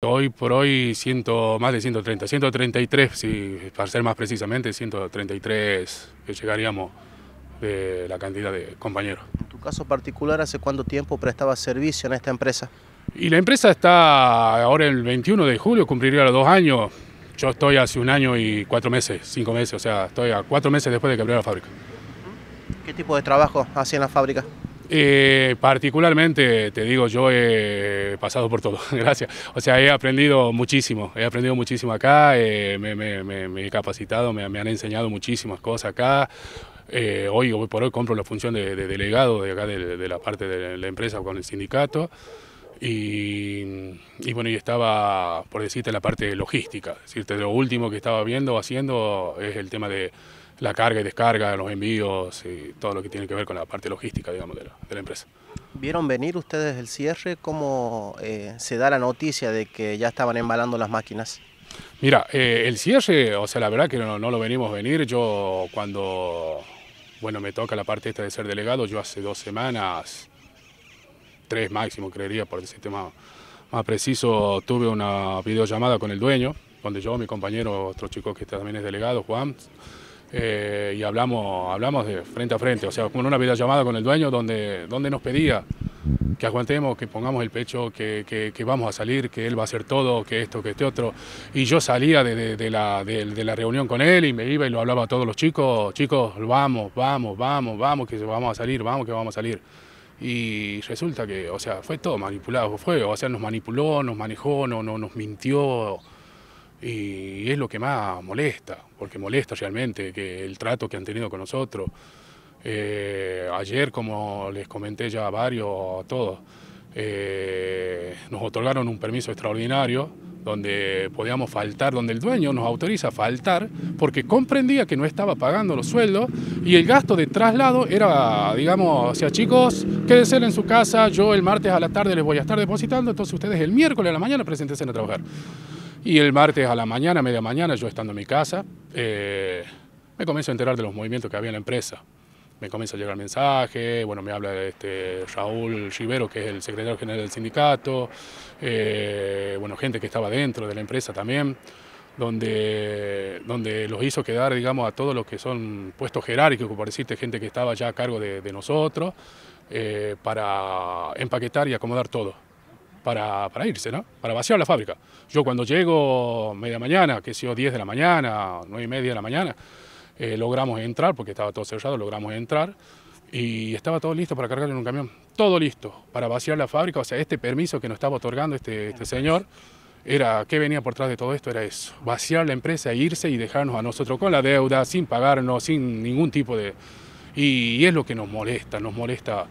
Hoy por hoy más de 130, 133, si, para ser más precisamente, 133 que llegaríamos de eh, la cantidad de compañeros. En tu caso particular, ¿hace cuánto tiempo prestabas servicio en esta empresa? Y la empresa está ahora el 21 de julio, cumpliría los dos años. Yo estoy hace un año y cuatro meses, cinco meses, o sea, estoy a cuatro meses después de que abrió la fábrica. ¿Qué tipo de trabajo hacía en la fábrica? Eh, particularmente, te digo, yo he pasado por todo, gracias. O sea, he aprendido muchísimo, he aprendido muchísimo acá, eh, me, he capacitado, me, han enseñado muchísimas cosas acá. Eh, hoy, por hoy compro la función de, delegado de acá de la parte de la empresa con el sindicato. Y, bueno, y estaba, por decirte, la parte logística. Decirte, lo último que estaba viendo o haciendo es el tema de la carga y descarga, los envíos y todo lo que tiene que ver con la parte logística, digamos, de la, empresa. ¿Vieron venir ustedes el cierre? ¿Cómo eh, se da la noticia de que ya estaban embalando las máquinas? Mira, eh, el cierre, o sea, la verdad que no, lo venimos venir. Yo cuando, bueno, me toca la parte esta de ser delegado, yo hace dos semanas tres máximo, creería, por el sistema más preciso, tuve una videollamada con el dueño, donde yo, mi compañero, otro chico que también es delegado, Juan, eh, y hablamos, hablamos de frente a frente, o sea, con una videollamada con el dueño donde, donde nos pedía que aguantemos, que pongamos el pecho, que, vamos a salir, que él va a hacer todo, que esto, que este otro. Y yo salía de, la, de, la, reunión con él y me iba y lo hablaba a todos los chicos, chicos, vamos, vamos, vamos, vamos, que vamos a salir, vamos, que vamos a salir y resulta que, o sea, fue todo manipulado, fue, o sea, nos manipuló, nos manejó, no, no, nos mintió y es lo que más molesta, porque molesta realmente que el trato que han tenido con nosotros. Eh, ayer, como les comenté ya a varios, a todos, eh, nos otorgaron un permiso extraordinario donde podíamos faltar, donde el dueño nos autoriza a faltar, porque comprendía que no estaba pagando los sueldos y el gasto de traslado era, digamos, sea, chicos, quédense en su casa, yo el martes a la tarde les voy a estar depositando, entonces ustedes el miércoles a la mañana presentense a trabajar. Y el martes a la mañana, media mañana, yo estando en mi casa, eh, me comienzo a enterar de los movimientos que había en la empresa me comienza a llegar mensaje, bueno, me habla este, Raúl Rivero, que es el secretario general del sindicato, eh, bueno, gente que estaba dentro de la empresa también, donde, donde los hizo quedar, digamos, a todos los que son puestos jerárquicos, por decirte, gente que estaba ya a cargo de, nosotros, eh, para empaquetar y acomodar todo. Para, para, irse, ¿no? Para vaciar la fábrica. Yo cuando llego media mañana, que si o 10 de la mañana, 9 y media de la mañana, eh, logramos entrar, porque estaba todo cerrado, logramos entrar y estaba todo listo para cargarlo en un camión. Todo listo para vaciar la fábrica. O sea, este permiso que nos estaba otorgando este, este señor era, ¿qué venía por detrás de todo esto? Era eso, vaciar la empresa, irse y dejarnos a nosotros con la deuda, sin pagarnos, sin ningún tipo de... Y, es lo que nos molesta, nos molesta,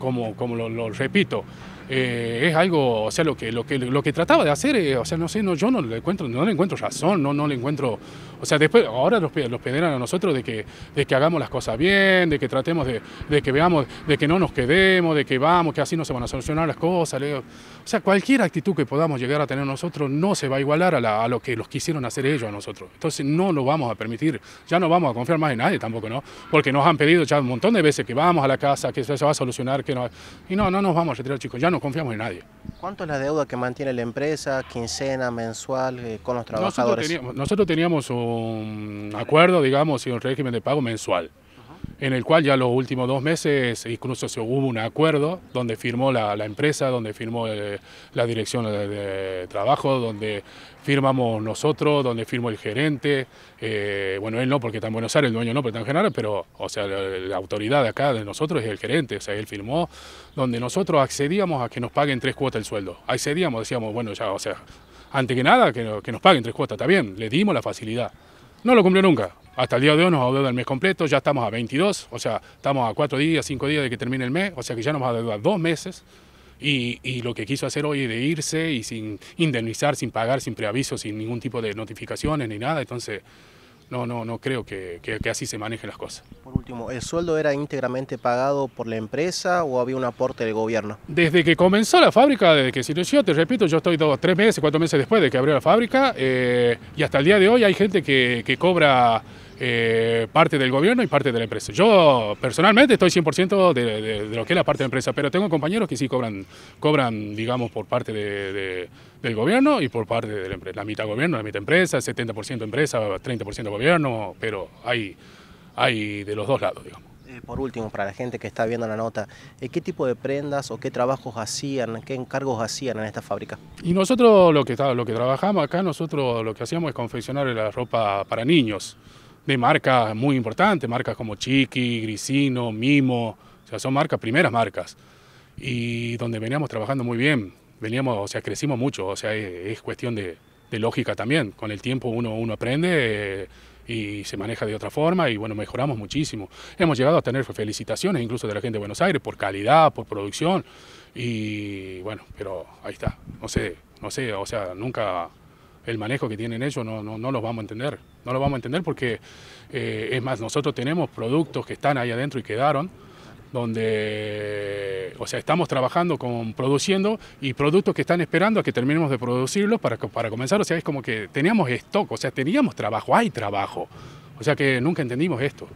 como, como lo, lo repito, eh, es algo, o sea, lo que, lo que, trataba de hacer, eh, o sea, no sé, no, yo no le encuentro, no le encuentro razón, no, no le encuentro, o sea, después, ahora los, los pederan a nosotros de que, de que hagamos las cosas bien, de que tratemos de, que veamos, de que no nos quedemos, de que vamos, que así no se van a solucionar las cosas, o sea, cualquier actitud que podamos llegar a tener nosotros no se va a igualar a, a lo que los quisieron hacer ellos a nosotros, entonces no lo vamos a permitir, ya no vamos a confiar más en nadie tampoco, ¿no? Porque nos han pedido ya un montón de veces que vamos a la casa, que se va a solucionar, que no, y no, no nos vamos a retirar chicos, ya no confiamos en nadie. ¿Cuánto es la deuda que mantiene la empresa, quincena, mensual, eh, con los trabajadores? Nosotros teníamos, nosotros teníamos, un acuerdo, digamos, y un régimen de pago mensual en el cual ya los últimos dos meses incluso se hubo un acuerdo donde firmó la, empresa, donde firmó eh, la dirección de, trabajo, donde firmamos nosotros, donde firmó el gerente, eh, bueno, él no porque tan bueno Buenos el dueño no, pero tan General, pero, o sea, la, autoridad de acá de nosotros es el gerente, o sea, él firmó, donde nosotros accedíamos a que nos paguen tres cuotas el sueldo, accedíamos, decíamos, bueno, ya, o sea, antes que nada, que, que nos paguen tres cuotas, está bien, le dimos la facilidad. No lo cumplió nunca. Hasta el día de hoy nos dado el mes completo, ya estamos a 22, o sea, estamos a 4 días, 5 días de que termine el mes, o sea que ya nos adeuda dos meses. Y, y, lo que quiso hacer hoy de irse y sin indemnizar, sin pagar, sin preaviso, sin ningún tipo de notificaciones ni nada, entonces no, no, no creo que, así se manejen las cosas. Por último, ¿el sueldo era íntegramente pagado por la empresa o había un aporte del gobierno? Desde que comenzó la fábrica, desde que se inició, te repito, yo estoy dos, tres meses, cuatro meses después de que abrió la fábrica, eh, y hasta el día de hoy hay gente que, que cobra eh, parte del gobierno y parte de la empresa. Yo personalmente estoy 100% de, lo que es la parte de la empresa, pero tengo compañeros que sí cobran, cobran digamos, por parte del gobierno y por parte de la empresa. La mitad gobierno, la mitad empresa, 70% empresa, 30% gobierno, pero hay, hay de los dos lados, digamos. Eh, por último, para la gente que está viendo la nota, eh, ¿qué tipo de prendas o qué trabajos hacían, qué encargos hacían en esta fábrica? Y nosotros lo que, lo que trabajamos acá, nosotros lo que hacíamos es confeccionar la ropa para niños de marcas muy importantes, marcas como Chiqui, Grisino, Mimo, o sea, son marcas, primeras marcas, y donde veníamos trabajando muy bien, veníamos, o sea, crecimos mucho, o sea, es, cuestión de, lógica también, con el tiempo uno, uno aprende eh, y se maneja de otra forma y bueno, mejoramos muchísimo. Hemos llegado a tener felicitaciones incluso de la gente de Buenos Aires por calidad, por producción, y bueno, pero ahí está, no sé, no sé, o sea, nunca el manejo que tienen ellos no, no, no los vamos a entender. No los vamos a entender porque, eh, es más, nosotros tenemos productos que están ahí adentro y quedaron, donde, o sea, estamos trabajando con produciendo y productos que están esperando a que terminemos de producirlos para, para comenzar, o sea, es como que teníamos stock, o sea, teníamos trabajo, hay trabajo, o sea que nunca entendimos esto.